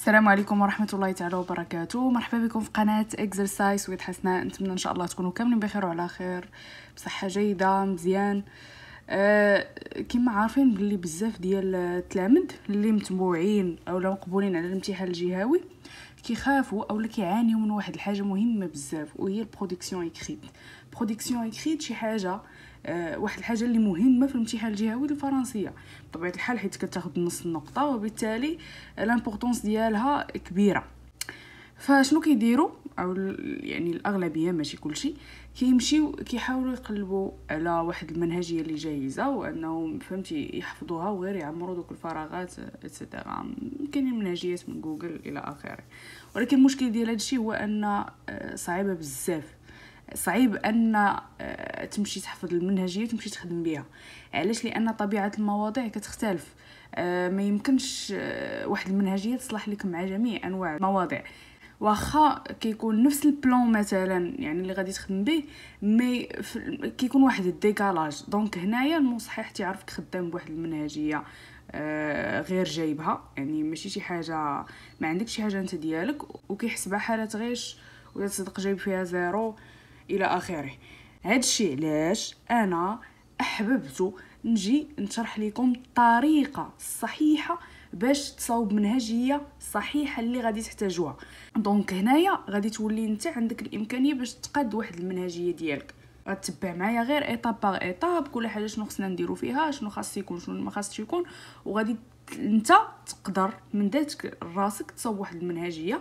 السلام عليكم ورحمة الله تعالى وبركاته مرحبا بكم في قناة اكزرسايز ويد حسناء نتمنى ان شاء الله تكونوا كاملين بخير وعلى خير بصحة جيدة مزيان أه كما عارفين بلي بزاف ديال التلامد اللي متبوعين او لا مقبولين على الامتحان الجهوي كيخافوا او كيعانيو من واحد الحاجه مهمه بزاف وهي البرودكسيون اكريت برودكسيون اكريت شي حاجه آه، واحد الحاجه اللي مهمه في الامتحان الجهوي الفرنسيه بطبيعه الحال حيت كتاخذ نص النقطه وبالتالي لامبورطونس ديالها كبيره فشنو كيديروا او يعني الاغلبيه ماشي كلشي كيمشيو كيحاولوا يقلبوا على واحد المنهجيه اللي جاهزه وانهم فهمتي يحفظوها وغير يعمروا دوك الفراغات اتسيتيرا كاينين منهجيات من جوجل الى اخره ولكن المشكل ديال هادشي هو ان آه، صعيبه بزاف صعيب ان آه، تمشي تحفظ المنهجيه وتمشي تخدم بها علاش لان طبيعه المواضيع كتختلف آه، ما يمكنش آه، واحد المنهجيه تصلح لك مع جميع انواع المواضيع واخا كيكون نفس البلان مثلا يعني اللي غادي تخدم به مي كيكون واحد الديكالاج دونك هنايا المصحح تيعرفك خدام بواحد المنهجيه غير جايبها يعني ماشي شي حاجه ما عندك شي حاجه انت ديالك وكيحسبها حاله غيش ولا صدق جايب فيها زيرو الى اخره هادشي علاش انا احببت نجي نشرح لكم الطريقه الصحيحه باش تصاوب منهجيه صحيحه اللي غادي تحتاجوها دونك هنايا غادي تولي انت عندك الامكانيه باش تقاد واحد المنهجيه ديالك غتبع معايا غير ايطاب باغ ايطاب كل حاجه شنو خصنا نديرو فيها شنو خاص يكون شنو ما خاصش يكون وغادي انت تقدر من ذاتك راسك تصاوب واحد المنهجيه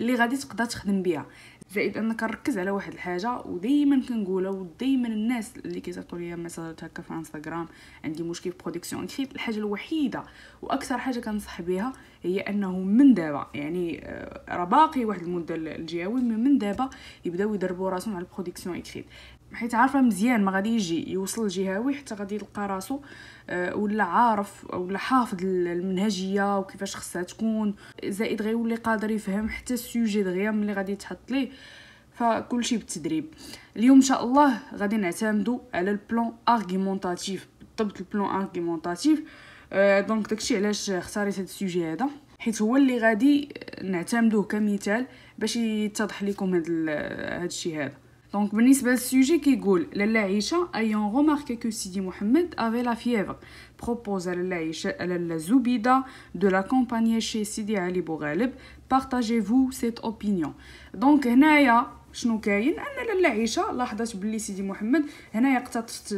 اللي غادي تقدر تخدم بها زائد أن كنركز على واحد الحاجة ودايما كنقولها ودايما الناس اللي كيصيفطوا ليا ميساجات هكا في انستغرام عندي مشكل في برودكسيون الحاجة الوحيدة وأكثر حاجة كنصح بها هي أنه من دابا يعني آه، راه باقي واحد المدة الجياوي من دابا يبداو يدربوا راسهم على البرودكسيون كريت حيت عارفه مزيان ما غادي يجي يوصل الجهوي حتى غادي يلقى راسو آه، ولا عارف ولا حافظ المنهجيه وكيفاش خصها تكون زائد غيولي قادر يفهم حتى السوجي دغيا ملي غادي يتحط ليه فكل شيء بالتدريب اليوم ان شاء الله غادي نعتمدوا على البلان ارغيمونتاتيف بالضبط البلان ارغيمونتاتيف أه دونك داكشي علاش اختاريت هذا السوجي هذا حيت هو اللي غادي نعتمدوه كمثال باش يتضح لكم هذا هذا الشيء هذا دونك بالنسبه للسوجي كيقول لالا عيشه ايون غوماركي كو سيدي محمد افي لا فيفر بروبوزا لالا عيشه لالا زبيده دو لا كومبانيا شي سيدي علي بوغالب بارطاجي فو سيت اوبينيون دونك هنايا شنو كاين ان لالا عيشه لاحظت بلي سيدي محمد هنايا اقتطفت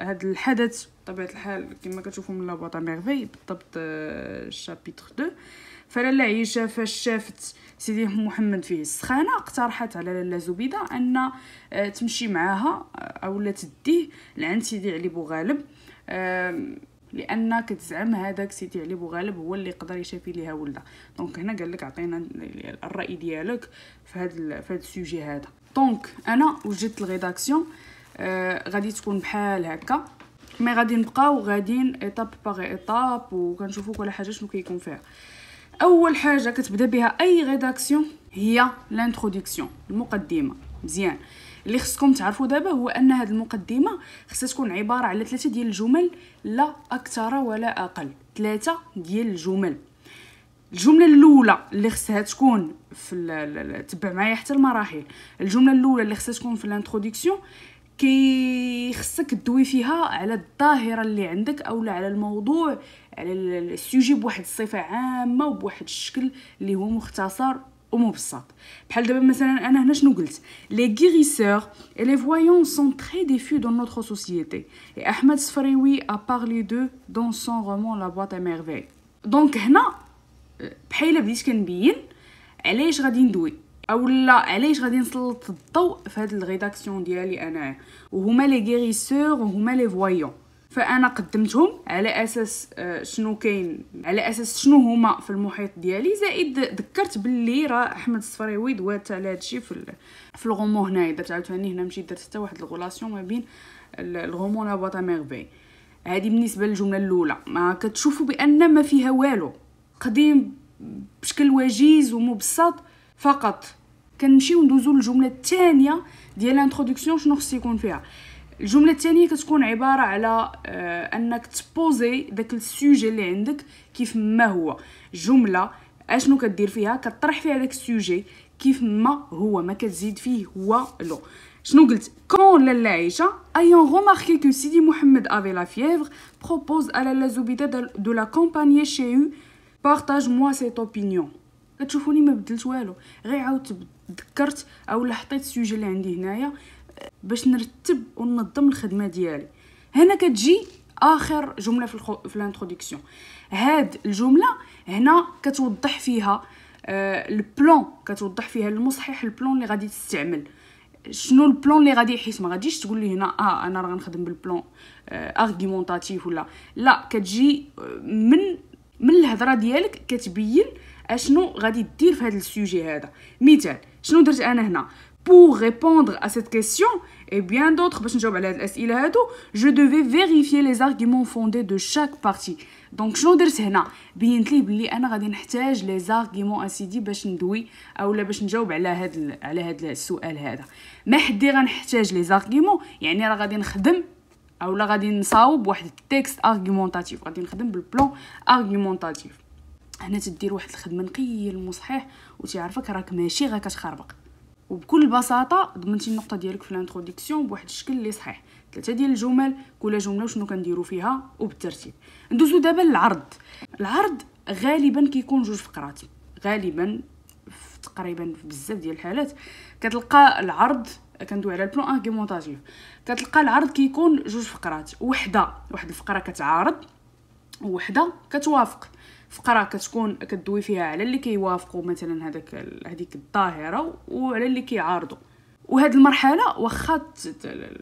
هذا الحدث بطبيعه الحال كما كتشوفوا من لابوطا ميرفي بالضبط الشابيتر 2 فلاله عيشه فاش شافت سيدي محمد فيه السخانه اقترحت على لاله زبيده ان آه، تمشي معاها آه، اولا تديه لعند سيدي علي بوغالب لان كتزعم هذاك سيدي علي بوغالب هو اللي يقدر يشافي ليها ولدها دونك هنا قال لك عطينا الراي ديالك في هذا في هذا السوجي هذا دونك انا وجدت الريداكسيون آه غادي تكون بحال هكا مي غادي نبقاو غادي ايطاب باغ ايطاب وكنشوفوا كل حاجه شنو كيكون فيها اول حاجه كتبدا بها اي ريداكسيون هي لانتروديكسيون المقدمه مزيان اللي خصكم تعرفوا دابا هو ان هذه المقدمه خصها تكون عباره على ثلاثه ديال الجمل لا اكثر ولا اقل ثلاثه ديال الجمل الجمله الاولى اللي خصها تكون في تبع معايا حتى المراحل الجمله الاولى اللي خصها تكون في الانتروديكسيون كي خصك تدوي فيها على الظاهره اللي عندك اولا على الموضوع على السوجي بواحد الصفه عامه وبواحد الشكل اللي هو مختصر ومبسط بحال دابا مثلا انا هنا شنو قلت لي غيريسور اي لي فويون سون تري ديفو دون نوتر سوسيتي احمد Ahmed Sfrioui a parlé d'eux dans son roman La boîte à دونك هنا بحال بديت كنبين علاش غادي ندوي اولا علاش غادي نسلط الضوء في هاد الريداكسيون ديالي انايا وهما لي غيريسور وهما لي فويون فانا قدمتهم على اساس آه، شنو كاين على اساس شنو هما في المحيط ديالي زائد ذكرت باللي راه احمد الصفريوي دوات على هادشي في في الغومو هنايا درت عاوتاني هنا مشيت درت حتى واحد الغولاسيون ما بين الغومو لا باطا ميربي هذه بالنسبه للجمله الاولى ما كتشوفوا بان ما فيها والو قديم بشكل وجيز ومبسط فقط كنمشيو ندوزو للجمله الثانيه ديال الانترودكسيون شنو خص يكون فيها الجمله الثانيه كتكون عباره على آه انك تبوزي داك السوجي اللي عندك كيف ما هو جمله اشنو كدير فيها كطرح فيها داك السوجي كيف ما هو ما كتزيد فيه هو لو شنو قلت كون لالا عيشه ايون remarqué كو سيدي محمد افي la بروبوز propose à Lalla Zoubida de l'accompagner chez eux partage موا سيت اوبينيون كتشوفوني ما بدلت والو غير عاود ذكرت او حطيت السوجي اللي عندي هنايا باش نرتب وننظم الخدمه ديالي هنا كتجي اخر جمله في الخو... في الانتروديكسيون هاد الجمله هنا كتوضح فيها آه، البلان كتوضح فيها المصحح البلان اللي غادي تستعمل شنو البلان اللي غادي حيت ما غاديش تقول لي هنا اه انا راه غنخدم بالبلان آه ولا لا كتجي آه، من من الهضره ديالك كتبين آه اشنو غادي دير في هذا السوجي هذا مثال شنو درت انا هنا pour répondre à cette question et bien d'autres باش نجاوب على هذه الاسئله هادو je devais vérifier les arguments fondés de chaque partie دونك شنو درت هنا بينت لي بلي انا غادي نحتاج لي زارغيمون اسيدي باش ندوي اولا باش نجاوب على هاد ال... على هاد السؤال هذا ما حدي غنحتاج لي زارغيمون يعني راه غادي نخدم اولا غادي نصاوب واحد التكست ارغيمونطاتيف غادي نخدم بالبلان ارغيمونطاتيف هنا تدير واحد الخدمه نقيه المصحيح وتعرفك راك ماشي غا كتخربق وبكل بساطه ضمنتي النقطه ديالك في الانتروديكسيون بواحد الشكل اللي صحيح ثلاثه ديال الجمل كل جمله وشنو كنديروا فيها وبالترتيب ندوزو دابا للعرض العرض غالبا كيكون جوج فقرات غالبا في تقريبا في بزاف ديال الحالات كتلقى العرض كندوي على البلون ارغيمونطاتيف كتلقى العرض كيكون جوج فقرات وحده واحد الفقره كتعارض وحده كتوافق فقره كتكون كدوي فيها على اللي كيوافقوا مثلا هذاك هذيك الظاهره وعلى اللي كيعارضوا وهاد المرحله واخا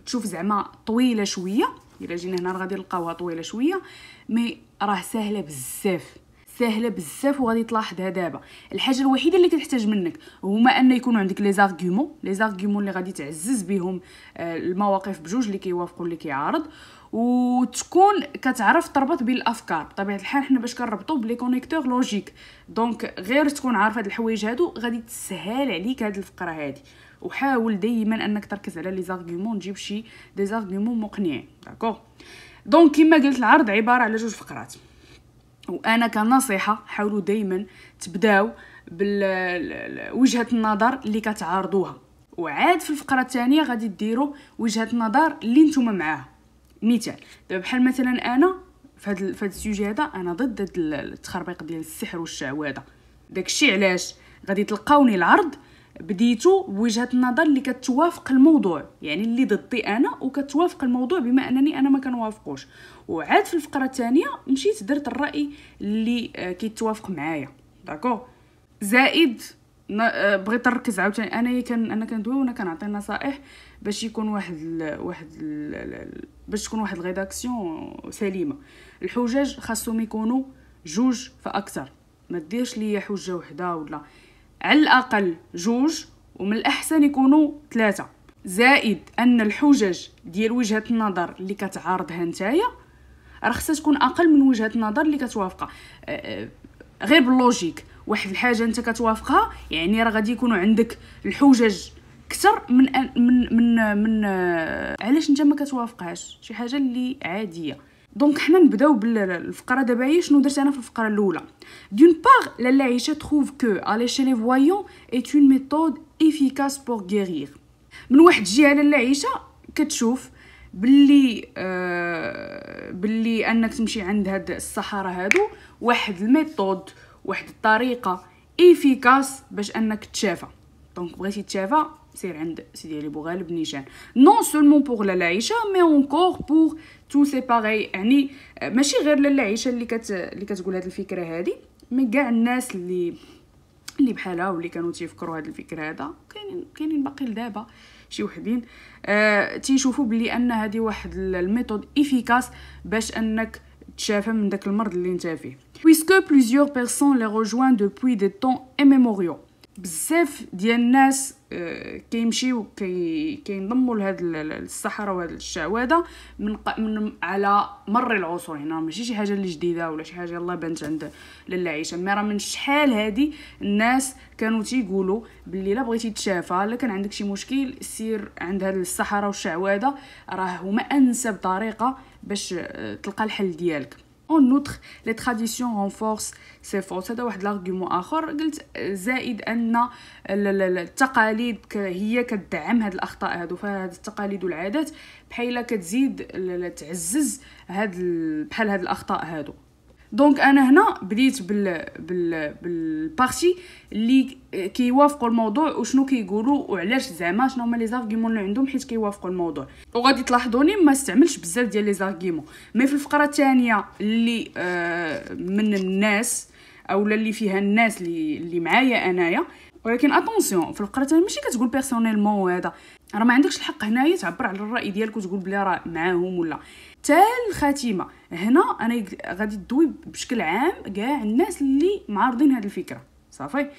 تشوف زعما طويله شويه الا جينا هنا غادي نلقاوها طويله شويه مي راه سهله بزاف سهله بزاف وغادي تلاحظها دابا الحاجه الوحيده اللي كتحتاج منك هما ان يكون عندك لي زارغومون لي زارغومون اللي غادي تعزز بهم آه، المواقف بجوج اللي كيوافقوا اللي كيعارض وتكون كتعرف تربط بين الافكار بطبيعه الحال حنا باش كنربطو بلي كونيكتور لوجيك دونك غير تكون عارف هاد الحوايج هادو غادي تسهل عليك هاد الفقره هادي وحاول دائما انك تركز على لي زارغومون تجيب شي دي زارغومون مقنعين داكوغ دونك كما قلت العرض عباره على جوج فقرات وانا كنصيحه حاولوا دائما تبداو بوجهه النظر اللي كتعارضوها وعاد في الفقره الثانيه غادي ديروا وجهه النظر اللي نتوما معاها مثال دابا بحال مثلا انا فهاد فهاد السوجي هذا انا ضد التخربيق ديال السحر والشعوذه داكشي علاش غادي تلقاوني العرض بديتو بوجهه النظر اللي كتوافق الموضوع يعني اللي ضدي انا وكتوافق الموضوع بما انني انا ما كنوافقوش وعاد في الفقره الثانيه مشيت درت الراي اللي آه، كيتوافق معايا داكو زائد آه، بغيت نركز عاوتاني انايا إيه كان انا كندوي وانا كنعطي نصائح باش يكون واحد ال واحد ال باش تكون واحد الغيداكسيون سليمه الحجاج خاصهم يكونوا جوج فاكثر ما ديرش ليا حجه وحده ولا على الاقل جوج ومن الاحسن يكونوا ثلاثه زائد ان الحجج ديال وجهه النظر اللي كتعارضها نتايا راه خصها تكون اقل من وجهه النظر اللي كتوافقها آه، آه، غير باللوجيك واحد الحاجه انت كتوافقها يعني راه غادي يكونوا عندك الحجج كثر من من من من آه، علاش انت ما كتوافقهاش شي حاجه اللي عاديه دونك حنا نبداو بالفقره دابا هي شنو درت انا في الفقره الاولى دون بار لا عيشه تروف كو الي شي لي فويون اي اون ميثود ايفيكاس بور غيرير من واحد الجهه لا عيشه كتشوف باللي آه باللي انك تمشي عند هاد الصحراء هادو واحد الميثود واحد الطريقه إيفيكاس باش انك تشافى دونك بغيتي تشافى سير عند سيدي علي بوغالب نيشان نون سولمون بوغ لالا عيشه مي اونكور بوغ تو سي باغي يعني ماشي غير لالا عيشه اللي كت اللي كتقول هاد الفكره هادي مي كاع الناس اللي اللي بحالها واللي كانوا تيفكروا هاد الفكرة هذا كاينين كاينين باقي لدابا شي وحدين آه تيشوفوا بلي ان هذه واحد الميثود ايفيكاس باش انك تشافى من داك المرض اللي نتا فيه puisque plusieurs لي les rejoignent depuis دي طون اميموريو بزاف ديال الناس كيمشيو كينضموا لهاد الصحراء وهاد الشعواده من, من على مر العصور هنا يعني ماشي شي حاجه اللي جديده ولا شي حاجه يلاه بانت عند لاله عيشه مي راه من شحال هادي الناس كانوا تيقولوا باللي لا بغيتي تشافى الا كان عندك شي مشكل سير عند هاد الصحراء والشعواده راه هما انسب طريقه باش آه، تلقى الحل ديالك اون نوتر لي تراديسيون رونفورس سي فورس هذا واحد لارغومون اخر قلت آه، زائد ان آه، التقاليد هي كدعم هاد الاخطاء هادو فهاد التقاليد والعادات بحال كتزيد تعزز هاد بحال هاد الاخطاء هادو دونك انا هنا بديت بال بال بالبارتي اللي كيوافقوا الموضوع وشنو كيقولوا وعلاش زعما شنو هما لي زارغيمون اللي عندهم حيت كيوافقوا الموضوع وغادي تلاحظوني ما استعملش بزاف ديال لي زارغيمون مي في الفقره الثانيه اللي آه من الناس اولا اللي فيها الناس اللي اللي معايا انايا ولكن اتونسيون في الفقره الثانيه ماشي كتقول بيرسونيلمون وهذا راه ما عندكش الحق هنايا تعبر على الراي ديالك وتقول بلي راه معاهم ولا حتى الخاتمه هنا انا غادي دوي بشكل عام كاع الناس اللي معارضين هذه الفكره صافي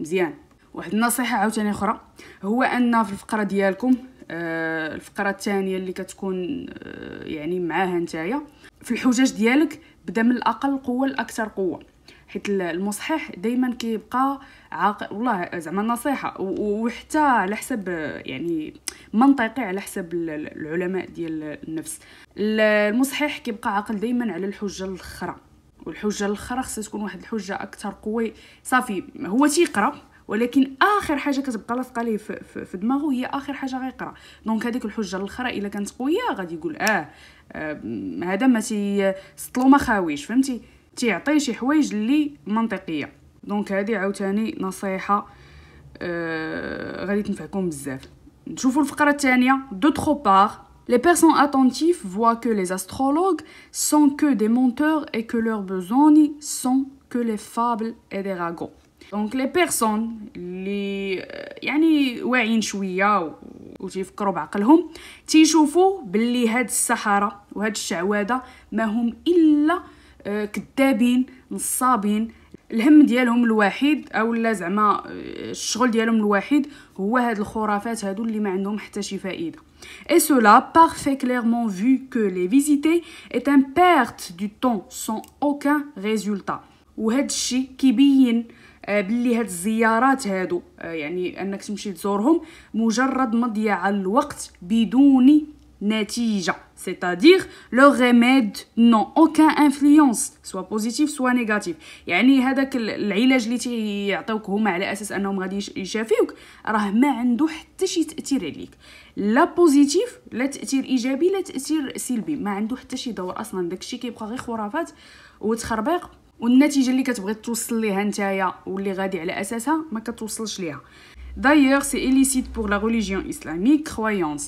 مزيان واحد النصيحه عاوتاني اخرى هو ان في الفقره ديالكم آه الفقره الثانيه اللي كتكون آه يعني معاها نتايا في الحجج ديالك بدا من الاقل قوه لاكثر قوه حيت المصحح دائما كيبقى عاق والله زعما نصيحه وحتى على حسب يعني منطقي على حسب العلماء ديال النفس المصحح كيبقى عاقل دائما على الحجه الاخرى والحجه الاخرى خصها تكون واحد الحجه اكثر قوي صافي هو تيقرا ولكن اخر حاجه كتبقى لاصقه ليه في, في, دماغه هي اخر حاجه غيقرا دونك هذيك الحجه الاخرى الا كانت قويه غادي يقول اه, آه هذا ما تيسطلو ما خاويش فهمتي تيعطي شي حوايج اللي منطقيه دونك هذه عاوتاني نصيحه آه غادي تنفعكم بزاف نشوفوا الفقره الثانيه دو ترو بار Les personnes attentives voient que les astrologues sont que des menteurs et que leurs besoins sont que les fables et des ragots. Donc les personnes euh, ou اللي يعني واعيين شويه وتيفكروا بعقلهم تيشوفوا باللي Sahara السحره وهاد الشعواده ما هم الا آه، كذابين نصابين الهم ديالهم الوحيد اولا زعما آه، الشغل ديالهم الوحيد هو هاد الخرافات هادو اللي ما عندهم حتى شي فائده Et cela par fait clairement vu que les visiter est un perte du temps sans aucun résultat. وهذا الشيء كيبين بلي هاد الزيارات هادو آه، يعني انك تمشي تزورهم مجرد مضيعه الوقت بدون Netija, c'est-à-dire le remède n'a aucun influence soit بوزيتيف soit négatif. يعني هذاك العلاج اللي تيعطيوك هما على اساس انهم غادي يشافيوك راه ما عنده حتى شي تاثير عليك لا بوزيتيف لا تاثير ايجابي لا تاثير سلبي ما عنده حتى شي دور اصلا داكشي كيبقى غير خرافات وتخربيق والنتيجه اللي كتبغي توصل ليها نتايا واللي غادي على اساسها ما كتوصلش ليها دايوغ سي اليسيت بور لا ريليجيون اسلاميك croyance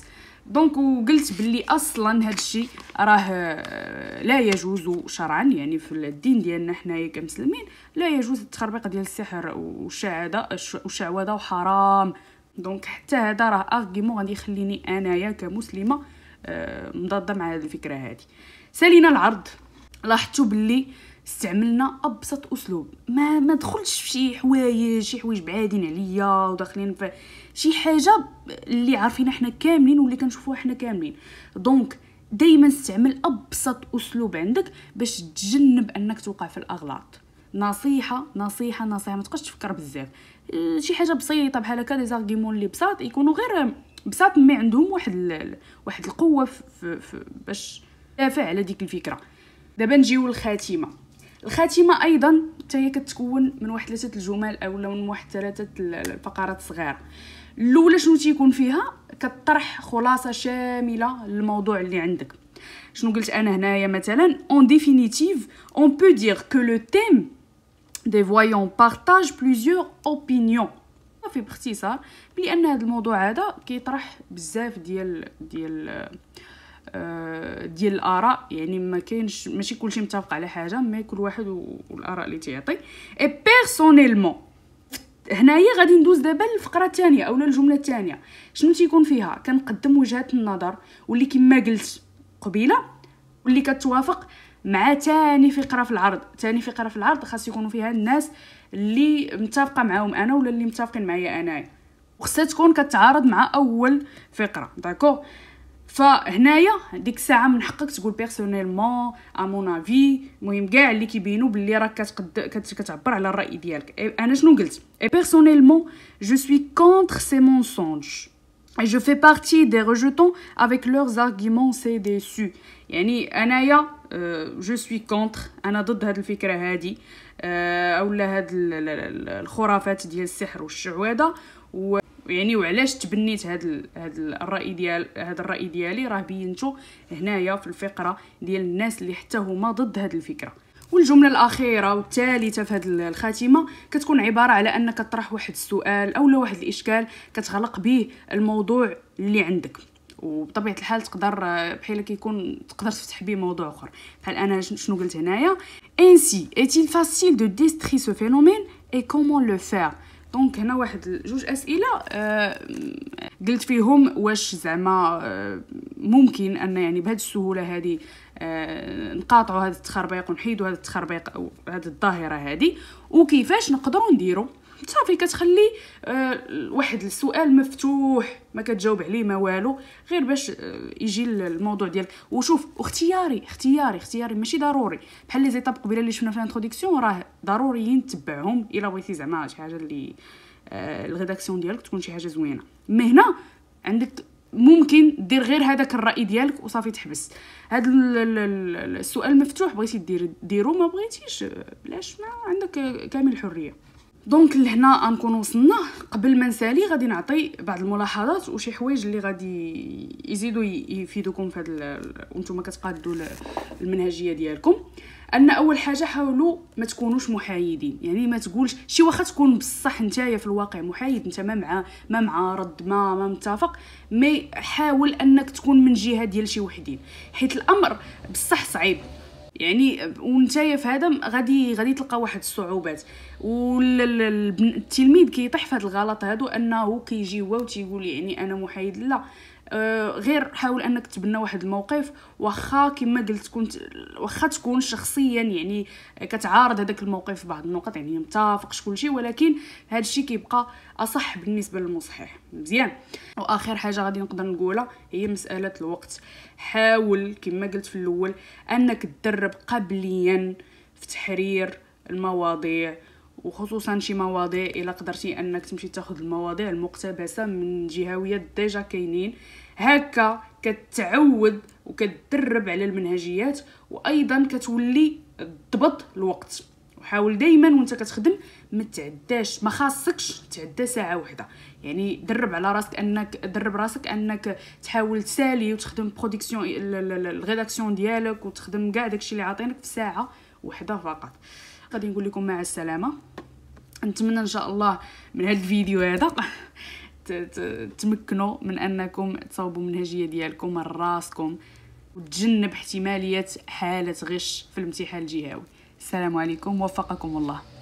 دونك وقلت باللي اصلا هذا الشيء راه آه، لا يجوز شرعا يعني في الدين ديالنا حنايا كمسلمين لا يجوز التخربيق ديال السحر والشعاده والشعوذه وحرام دونك حتى هذا راه ارغيمون غادي يخليني انايا كمسلمه آه، مضاده مع هذه الفكره هذه سالينا العرض لاحظتوا باللي استعملنا ابسط اسلوب ما ما دخلش في شي حوايج شي حوايج بعادين عليا وداخلين في شي حاجه اللي عارفينها حنا كاملين واللي كنشوفوها حنا كاملين دونك دائما استعمل ابسط اسلوب عندك باش تجنب انك توقع في الاغلاط نصيحه نصيحه نصيحه ما تبقاش تفكر بزاف آه، شي حاجه بسيطه بحال هكا لي زارغيمون اللي بساط يكونوا غير آه، بساط مي عندهم واحد واحد القوه في... في... باش دافع على ديك الفكره دابا نجيو للخاتمه الخاتمه ايضا حتى هي كتكون من واحد ثلاثه الجمل اولا من واحد ثلاثه الفقرات صغيره الاولى شنو تيكون فيها كطرح خلاصه شامله للموضوع اللي عندك شنو قلت انا هنايا مثلا اون ديفينيتيف اون بو دير كو لو تيم دي فويون بارطاج بليزيور اوبينيون صافي باختصار بلي هذا الموضوع هذا كيطرح بزاف ديال ديال آه، ديال الاراء يعني ما كاينش ماشي كلشي متفق على حاجه مي كل واحد والاراء اللي تيعطي اي بيرسونيلمون هنايا غادي ندوز دابا للفقره الثانيه اولا الجمله الثانيه شنو تيكون فيها كنقدم وجهات النظر واللي كما قلت قبيله واللي كتوافق مع تاني فقره في العرض تاني فقره في العرض خاص يكونوا فيها الناس اللي متفقه معاهم انا ولا اللي متفقين معايا انايا وخصها تكون كتعارض مع اول فقره داكو فهنايا ديك الساعه من حقك تقول بيرسونيلمون مون افي المهم كاع اللي كيبينوا باللي راك كتقد كتعبر على الراي ديالك إيه، انا شنو قلت بيرسونيلمون جو سوي كونتر سي مونسونج Et je fais partie des rejetons avec leurs arguments déçus. يعني انايا جو سوي كونتر انا ضد هاد الفكره هادي آه، اولا هاد الخرافات ديال السحر والشعوذه و يعني وعلاش تبنيت هذا هذا الراي ديال هذا الراي ديالي راه بينتو هنايا في الفقره ديال الناس اللي حتى هما ضد هذه الفكره والجمله الاخيره والثالثه في هذه الخاتمه كتكون عباره على انك تطرح واحد السؤال اولا واحد الاشكال كتغلق به الموضوع اللي عندك وبطبيعه الحال تقدر بحال كيكون تقدر تفتح بيه موضوع اخر بحال انا شنو قلت هنايا انسي ايتيل فاسيل دو de سو فينومين اي كومون لو le faire دونك هنا واحد جوج اسئله آه قلت فيهم واش زعما آه ممكن ان يعني بهذه السهوله هذه آه نقاطعوا هذا التخربيق ونحيدوا هذا التخربيق او هذه الظاهره هذه وكيفاش نقدروا نديروا صافي كتخلي آه، واحد السؤال مفتوح ما كتجاوب عليه ما والو غير باش آه، يجي الموضوع ديالك وشوف اختياري اختياري اختياري ماشي ضروري بحال لي زيتاب قبيله اللي شفنا في الانتروديكسيون راه ضروريين تبعهم الا بغيتي زعما شي حاجه اللي آه، الغداكسيون ديالك تكون شي حاجه زوينه مي هنا عندك ممكن دير غير هذاك الراي ديالك وصافي تحبس هذا السؤال مفتوح بغيتي دير ديرو ما بغيتيش علاش ما عندك كامل الحريه دونك لهنا غنكون وصلنا قبل ما نسالي غادي نعطي بعض الملاحظات وشي حوايج اللي غادي يزيدوا يفيدوكم في هذا وانتم كتقادوا المنهجيه ديالكم ان اول حاجه حاولوا ما تكونوش محايدين يعني ما تقولش شي واخا تكون بصح نتايا في الواقع محايد انت ما مع ما مع رد ما ما متفق مي حاول انك تكون من جهه ديال شي وحدين حيت الامر بصح صعيب يعني ونتايا في هذا غادي غادي تلقى واحد الصعوبات والتلميذ كيطيح في هذا الغلط هادو انه كيجي هو تيقول يعني انا محايد لا آه، غير حاول انك تبنى واحد الموقف واخا كما قلت كنت واخا تكون شخصيا يعني كتعارض هذاك الموقف في بعض النقط يعني متافقش كلشي ولكن هذا الشيء كيبقى اصح بالنسبه للمصحح مزيان واخر حاجه غادي نقدر نقولها هي مساله الوقت حاول كما قلت في الاول انك تدرب قبليا في تحرير المواضيع وخصوصا شي مواضيع الا قدرتي انك تمشي تاخذ المواضيع المقتبسه من جهويات ديجا كاينين هكا كتعود وكتدرب على المنهجيات وايضا كتولي تضبط الوقت وحاول دائما وانت كتخدم ما تعداش ما خاصكش تعدى ساعه واحده يعني درب على راسك انك درب راسك انك تحاول تسالي وتخدم برودكسيون الريداكسيون ديالك وتخدم كاع داكشي اللي عاطينك في ساعه واحده فقط غادي نقول لكم مع السلامه نتمنى ان شاء الله من هذا الفيديو هذا تمكنوا من انكم تصاوبوا منهجيه ديالكم من راسكم وتجنب احتماليه حاله غش في الامتحان الجهوي السلام عليكم وفقكم الله